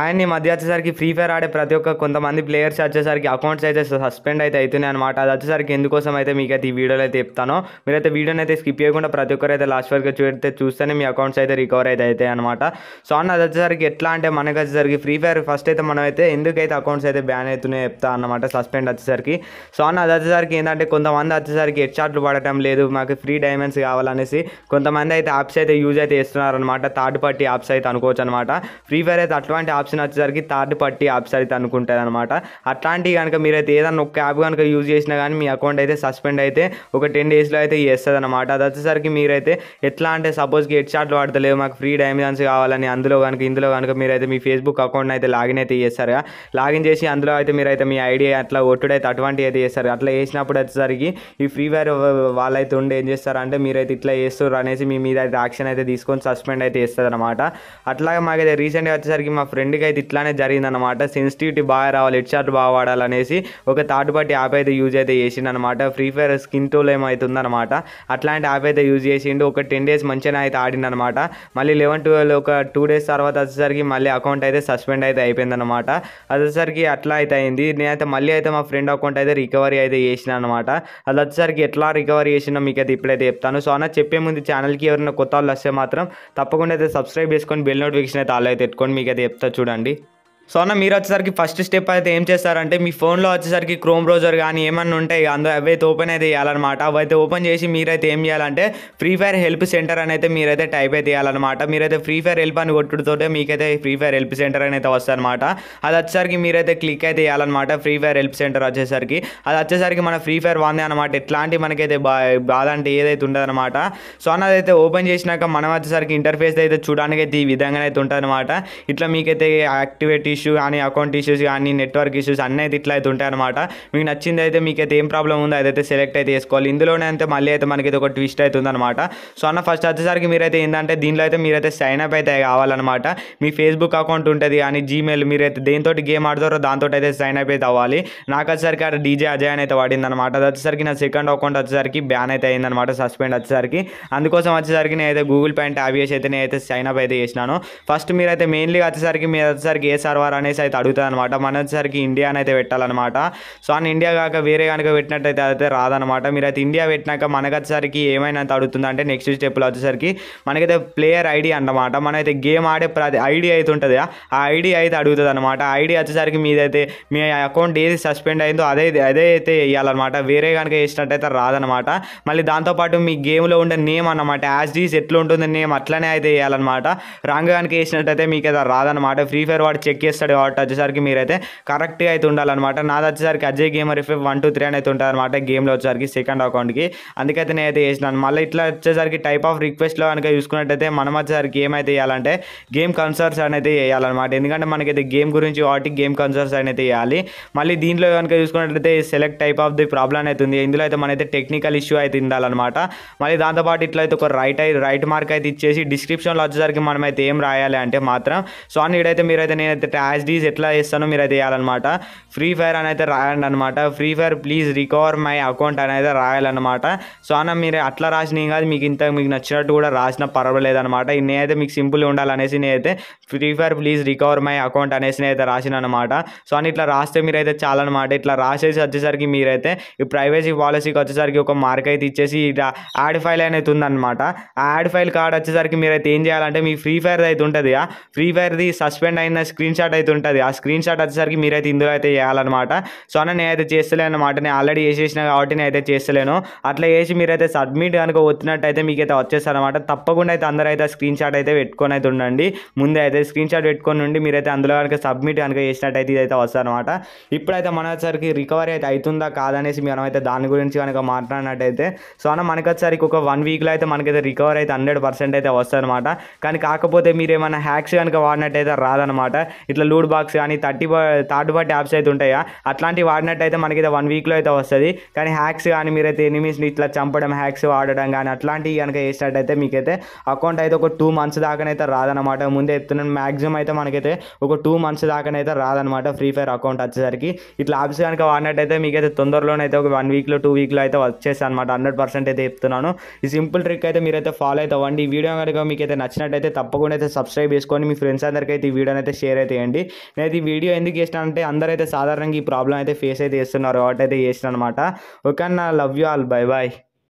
ఆయన్ని మధ్య వచ్చేసరికి ఫ్రీ ఫైర్ ఆడే ప్రతి ఒక్క కొంతమంది ప్లేయర్స్ వచ్చేసరికి అకౌంట్స్ అయితే సస్పెండ్ అయితే అవుతున్నాయి అనమాట అది వచ్చేసరికి ఎందుకోసం అయితే మీకు అయితే ఈ వీడియోలో అయితే చెప్తాను మీరైతే వీడియోని అయితే స్కిప్ చేయకుండా ప్రతి ఒక్కరు అయితే లాస్ట్ వరకు చూడితే చూస్తేనే మీ అకౌంట్స్ అయితే రికవర్ అయితే అవుతాయి అనమాట సో అన్న అది వచ్చేసరికి ఎట్లా అంటే మనకు వచ్చేసరికి ఫ్రీ ఫైర్ ఫస్ట్ అయితే మనం అయితే ఎందుకైతే అకౌంట్స్ అయితే బ్యాన్ అవుతున్నాయి చెప్తా అనమాట సస్పెండ్ వచ్చేసరికి సో అన్న అది వచ్చేసరికి ఏంటంటే కొంతమంది వచ్చేసరికి హెడ్ షాట్లు పడటం లేదు మాకు ఫ్రీ డైమండ్స్ కావాలనేసి కొంతమంది అయితే యాప్స్ అయితే యూజ్ అయితే చేస్తున్నారు అనమాట థర్డ్ పార్టీ యాప్స్ అయితే అనుకోవచ్చు అనమాట ఫ్రీ ఫైర్ అయితే అటువంటి ఆప్షన్ వచ్చేసరికి థర్డ్ పార్టీ ఆప్షన్ అయితే అనుకుంటుంది అనమాట అట్లాంటివి కనుక మీరైతే ఏదైనా ఒక యాప్ కనుక యూజ్ చేసినా కానీ మీ అకౌంట్ అయితే సస్పెండ్ అయితే ఒక టెన్ డేస్లో అయితే చేస్తుంది అనమాట అది వచ్చేసరికి మీరైతే ఎట్లా అంటే సపోజ్కి హెడ్ షాట్లు పడతలేవు మాకు ఫ్రీ డైమిజన్స్ కావాలని అందులో కనుక ఇందులో కనుక మీరైతే మీ ఫేస్బుక్ అకౌంట్ అయితే లాగిన్ అయితే చేస్తారు లాగిన్ చేసి అందులో అయితే మీరైతే మీ ఐడియా అట్లా ఒట్టుడైతే అటువంటివి అయితే చేస్తారు అట్లా చేసినప్పుడు వచ్చేసరికి ఈ ఫ్రీ ఫైర్ వాళ్ళైతే ఉండి ఏం చేస్తారంటే మీరైతే ఇట్లా చేస్తారు అనేసి మీ మీద అయితే యాక్షన్ అయితే తీసుకొని సస్పెండ్ అయితే చేస్తుంది అనమాట అట్లాగే మాకైతే రీసెంట్గా వచ్చేసరికి మా ఫ్రెండ్ ఫ్రెండ్కి అయితే ఇట్లానే జరిగిందనమాట సెన్సిటివిటీ బాగా రావాలి హెడ్ షాట్ బాగా వాడాలనేసి ఒక థర్డ్ పార్టీ యాప్ అయితే యూజ్ అయితే చేసిండనమాట ఫ్రీ ఫైర్ స్కిన్ టోల్ ఏమవుతుందనమాట అట్లాంటి యాప్ అయితే యూజ్ చేసిండు ఒక టెన్ డేస్ మంచిగా అయితే ఆడిండనమాట మళ్ళీ లెవెన్ ట్వెల్వ్ ఒక టూ డేస్ తర్వాత వచ్చేసరికి మళ్ళీ అకౌంట్ అయితే సస్పెండ్ అయితే అయిపోయిందనమాట వచ్చేసరికి అట్లా అయితే అయింది నేనైతే మళ్ళీ అయితే మా ఫ్రెండ్ అకౌంట్ అయితే రికవరీ అయితే చేసిన అనమాట అది వచ్చేసరికి ఎట్లా రికవరీ చేసినా మీకు అయితే ఇప్పుడైతే చెప్తాను సో అన్న చెప్పే ముందు ఛానల్కి ఎవరైనా కొత్త వాళ్ళు వస్తే మాత్రం తప్పకుండా అయితే సబ్స్క్రైబ్ చేసుకొని బెల్ నోటిఫికేషన్ అయితే ఆల్ అయితే పెట్టుకొని మీకు అయితే చెప్తా చూడండి సో అన్న మీరు వచ్చేసరికి ఫస్ట్ స్టెప్ అయితే ఏం చేస్తారంటే మీ ఫోన్లో వచ్చేసరికి క్రోమ్ బ్రౌజర్ కానీ ఏమన్నా ఉంటాయి అందులో అవి అయితే ఓపెన్ అయితే చేయాలన్నమాట అవి అయితే ఓపెన్ చేసి మీరైతే ఏం చేయాలంటే ఫ్రీ ఫైర్ హెల్ప్ సెంటర్ అని అయితే మీరైతే టైప్ అయితే చేయాలన్నమాట మీరైతే ఫ్రీ ఫైర్ హెల్ప్ అని కొట్టుడుతోటే మీకైతే ఫ్రీ ఫైర్ హెల్ప్ సెంటర్ అని అయితే వస్తుందన్నమాట అది వచ్చేసరికి మీరైతే క్లిక్ అయితే చేయాలన్నమాట ఫ్రీ ఫైర్ హెల్ప్ సెంటర్ వచ్చేసరికి అది వచ్చేసరికి మన ఫ్రీ ఫైర్ వాంది అనమాట ఎట్లాంటి మనకైతే బా బాధ అంటే ఏదైతే ఉండదనమాట సో అన్నదైతే ఓపెన్ చేసినాక మనం వచ్చేసరికి ఇంటర్ఫేస్ అయితే చూడడానికి అయితే ఈ విధంగా అయితే ఉంటుందన్నమాట ఇట్లా మీకైతే యాక్టివేట్ ఇష్యూ కానీ అకౌంట్ ఇష్యూస్ కానీ నెట్వర్క్ ఇష్యూస్ అన్నీ అయితే ఇట్లా అయితే ఉంటాయన్నమాట మీకు నచ్చింది అయితే అయితే ఏం ప్రాబ్లం ఉందో అదైతే సెలెక్ట్ అయితే చేసుకోవాలి ఇందులోనే అయితే మళ్ళీ అయితే మనకి ఒక ట్విస్ట్ అయితే ఉందన్నమాట సో అన్న ఫస్ట్ వచ్చేసరికి మీరైతే ఏంటంటే దీనిలో అయితే మీరైతే సైన్ అప్ అయితే కావాలన్నమాట మీ ఫేస్బుక్ అకౌంట్ ఉంటుంది కానీ జీమెయిల్ మీరైతే దేంతో గేమ్ ఆడతారో దాంతో అయితే సైన్ అప్ అయితే అవ్వాలి నాకు వచ్చేసరికి అక్కడ డీజే అజయ్ అని అయితే పడిందనమాట అది వచ్చేసరికి నా సెకండ్ అకౌంట్ వచ్చేసరికి బ్యాన్ అయితే అయిందనమాట సస్పెండ్ వచ్చేసరికి అందుకోసం వచ్చేసరికి నేను అయితే గూగుల్ పే అండ్ ట్యాబ్ చేసి అయితే నేనైతే సైన్ అప్ అయితే చేసినాను ఫస్ట్ మీరైతే మెయిన్లీ వచ్చేసరికి మీరు వచ్చేసరికి ఏ సార్ ఎవరు అనేసి అయితే అడుగుతుంది అనమాట మనసరికి ఇండియా అయితే పెట్టాలన్నమాట సో అని ఇండియా కాక వేరే కనుక పెట్టినట్టయితే అయితే రాదనమాట మీరైతే ఇండియా పెట్టినాక మనకచ్చేసరికి ఏమైనా అడుగుతుంది అంటే నెక్స్ట్ స్టెప్లో వచ్చేసరికి మనకైతే ప్లేయర్ ఐడి అనమాట మనైతే గేమ్ ఆడే ప్రతి ఐడి అయితే ఉంటుంది ఆ ఐడి అయితే అడుగుతుంది అనమాట ఐడి వచ్చేసరికి మీదైతే మీ అకౌంట్ ఏది సస్పెండ్ అయిందో అదే అదే అయితే వేయాలన్నమాట వేరే కనుక వేసినట్టయితే రాదనమాట మళ్ళీ దాంతోపాటు మీ గేమ్లో ఉండే నేమ్ అనమాట యాజ్ డీస్ ఎట్లా ఉంటుంది నేమ్ అట్లనే అయితే వేయాలన్నమాట రాంగ్ కనుక వేసినట్టయితే మీకు అయితే రాదనమాట ఫ్రీ ఫైర్ వాడు చెక్ చేస్తాడు కాబట్టి వచ్చేసరికి మీరైతే కరెక్ట్గా అయితే ఉండాలన్నమాట నాది వచ్చేసరికి Ajay gamer FF one two three అని అయితే ఉంటుంది అనమాట గేమ్లో వచ్చేసరికి సెకండ్ అకౌంట్కి అందుకైతే నేనైతే చేసినాను మళ్ళీ ఇట్లా వచ్చేసరికి టైప్ ఆఫ్ రిక్వెస్ట్లో కనుక చూసుకున్నట్టయితే మనం వచ్చేసరికి ఏమైతే వేయాలంటే గేమ్ కన్సర్స్ అనేది వేయాలన్నమాట ఎందుకంటే మనకైతే గేమ్ గురించి వాటి గేమ్ కన్సర్స్ అనేది వేయాలి మళ్ళీ దీంట్లో కనుక చూసుకున్నట్లయితే select type of the problem అయితే ఉంది ఇందులో అయితే మనైతే టెక్నికల్ ఇష్యూ అయితే ఉండాలన్నమాట మళ్ళీ దాంతోపాటు ఇట్లా అయితే ఒక రైట్ రైట్ మార్క్ అయితే ఇచ్చేసి డిస్క్రిప్షన్లో వచ్చేసరికి మనం అయితే ఏం రాయాలి అంటే మాత్రం సో అని ఇడైతే మీరైతే నేనైతే యాజ్ డీస్ ఎట్లా చేస్తానో మీరు అయితే వేయాలన్నమాట ఫ్రీ ఫైర్ అని అయితే రాయండి అనమాట Free Fire please recover my account అని అయితే రాయాలన్నమాట సో అన్న మీరు అట్లా రాసిన కాదు మీకు ఇంత మీకు నచ్చినట్టు కూడా రాసిన పర్వాలేదన్నమాట నేనైతే మీకు సింపుల్ ఉండాలనేసి నేనైతే Free Fire please recover my account అనేసి నేనైతే రాసిన అనమాట సో అని ఇట్లా రాస్తే మీరైతే చాలా అనమాట ఇట్లా రాసేసి వచ్చేసరికి మీరైతే ఈ ప్రైవసీ పాలసీకి వచ్చేసరికి ఒక మార్క్ అయితే ఇచ్చేసి యాడ్ ఫైల్ అనేది ఉందన్నమాట ఆ యాడ్ ఫైల్ కార్డ్ వచ్చేసరికి మీరైతే ఏం చేయాలంటే మీ ఫ్రీ ఫైర్ అయితే ఉంటుంది ఫ్రీ ఫైర్ది సస్పెండ్ అయిన స్క్రీన్ షాట్ షాట్ అయితే ఉంటుంది ఆ స్క్రీన్ షాట్ వచ్చేసరికి మీరైతే ఇందులో అయితే చేయాలన్నమాట సో అన్న నేనైతే చేస్తలేను అనమాట నేను ఆల్రెడీ వేసేసిన కాబట్టి నేను అయితే చేస్తలేను అట్లా వేసి మీరైతే సబ్మిట్ కనుక వచ్చినట్టయితే మీకైతే వచ్చేస్తారనమాట తప్పకుండా అయితే అందరూ అయితే స్క్రీన్ షాట్ అయితే పెట్టుకొని అయితే ఉండండి ముందే అయితే స్క్రీన్ షాట్ పెట్టుకొని ఉండి మీరైతే అందులో కనుక సబ్మిట్ కనుక చేసినట్టయితే ఇదైతే వస్తారనమాట ఇప్పుడైతే మన సరికి రికవరీ అయితే అవుతుందా కాదనేసి మనం అయితే దాని గురించి కనుక మాట్లాడినట్టయితే సో అన్న మనకు వచ్చేసరికి ఒక వన్ వీక్లో అయితే మనకైతే రికవర్ అయితే హండ్రెడ్ పర్సెంట్ అయితే వస్తారనమాట కానీ కాకపోతే మీరు ఏమైనా హ్యాక్స్ కనుక వాడినట్టయితే రాదనమాట ఇట్లా ఇట్లా లూడ్ బాక్స్ కానీ థర్టీ థర్డ్ పార్టీ యాప్స్ అయితే ఉంటాయా అట్లాంటివి వాడినట్టయితే మనకి వన్ వీక్లో అయితే వస్తుంది కానీ హ్యాక్స్ కానీ మీరైతే ఎనిమిస్ని ఇట్లా చంపడం హ్యాక్స్ వాడడం కానీ అట్లాంటివి కనుక వేసినట్టయితే మీకైతే అకౌంట్ అయితే ఒక టూ మంత్స్ దాకానైతే రాదనమాట ముందే చెప్తున్నాను మ్యాక్సిమం అయితే మనకైతే ఒక టూ మంత్స్ దాకానైతే రాదనమాట ఫ్రీ ఫైర్ అకౌంట్ వచ్చేసరికి ఇట్లా యాప్స్ కనుక వాడినట్టయితే మీకైతే తొందరలోనైతే ఒక వన్ వీక్లో టూ వీక్లో అయితే వచ్చేసి అనమాట హండ్రెడ్ పర్సెంట్ అయితే చెప్తున్నాను ఈ సింపుల్ ట్రిక్ అయితే మీరైతే ఫాలో అయితే అవ్వండి ఈ వీడియో కనుక మీకైతే నచ్చినట్టయితే తప్పకుండా అయితే సబ్స్క్రైబ్ చేసుకొని మీ ఫ్రెండ్స్ అందరికీ అయితే ఈ వీడియోనైతే షేర్ అయితే చేయండి చేయండి నేను ఈ వీడియో ఎందుకు చేసిన అంటే అందరైతే సాధారణంగా ఈ ప్రాబ్లం అయితే ఫేస్ అయితే చేస్తున్నారు కాబట్టి అయితే చేసిన అనమాట ఓకే నా love you all bye bye